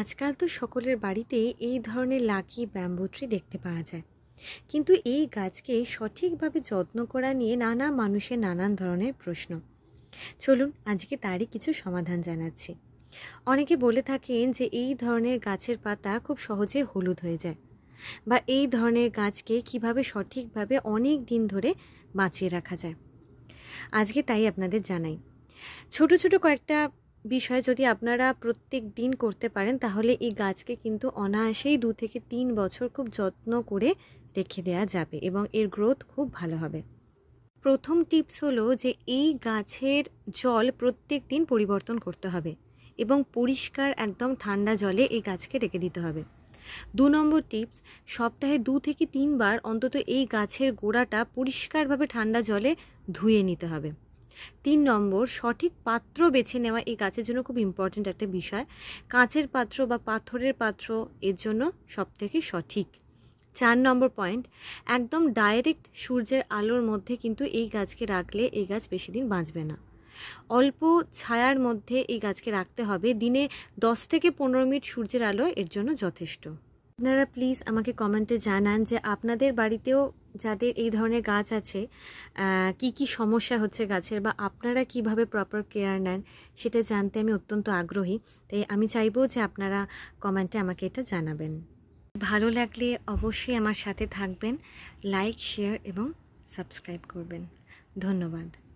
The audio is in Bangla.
আজকাল তো সকলের বাড়িতে এই ধরনের লাকি ব্যাম্বু ট্রি দেখতে পাওয়া যায় কিন্তু এই গাছকে সঠিকভাবে যত্ন করা নিয়ে নানা মানুষের নানান ধরনের প্রশ্ন চলুন আজকে তারই কিছু সমাধান জানাচ্ছি অনেকে বলে থাকেন যে এই ধরনের গাছের পাতা খুব সহজে হলুদ হয়ে যায় বা এই ধরনের গাছকে কিভাবে সঠিকভাবে অনেক দিন ধরে বাঁচিয়ে রাখা যায় আজকে তাই আপনাদের জানাই ছোট ছোট কয়েকটা বিষয় যদি আপনারা প্রত্যেক দিন করতে পারেন তাহলে এই গাছকে কিন্তু অনায়াসেই দু থেকে তিন বছর খুব যত্ন করে রেখে দেয়া যাবে এবং এর গ্রোথ খুব ভালো হবে প্রথম টিপস হলো যে এই গাছের জল প্রত্যেক দিন পরিবর্তন করতে হবে এবং পরিষ্কার একদম ঠান্ডা জলে এই গাছকে রেখে দিতে হবে দু নম্বর টিপস সপ্তাহে দু থেকে তিনবার অন্তত এই গাছের গোড়াটা পরিষ্কারভাবে ঠান্ডা জলে ধুয়ে নিতে হবে তিন নম্বর সঠিক পাত্র বেছে নেওয়া এই গাছের জন্য খুব ইম্পর্ট্যান্ট একটা বিষয় কাঁচের পাত্র বা পাথরের পাত্র এর জন্য সবথেকে সঠিক চার নম্বর পয়েন্ট একদম ডাইরেক্ট সূর্যের আলোর মধ্যে কিন্তু এই গাছকে রাখলে এই গাছ বেশি দিন বাঁচবে না অল্প ছায়ার মধ্যে এই গাছকে রাখতে হবে দিনে দশ থেকে পনেরো মিনিট সূর্যের আলো এর জন্য যথেষ্ট আপনারা প্লিজ আমাকে কমেন্টে জানান যে আপনাদের বাড়িতেও যাদের এই ধরনের গাছ আছে কি কি সমস্যা হচ্ছে গাছের বা আপনারা কিভাবে প্রপার কেয়ার নেন সেটা জানতে আমি অত্যন্ত আগ্রহী তাই আমি চাইব যে আপনারা কমেন্টে আমাকে এটা জানাবেন ভালো লাগলে অবশ্যই আমার সাথে থাকবেন লাইক শেয়ার এবং সাবস্ক্রাইব করবেন ধন্যবাদ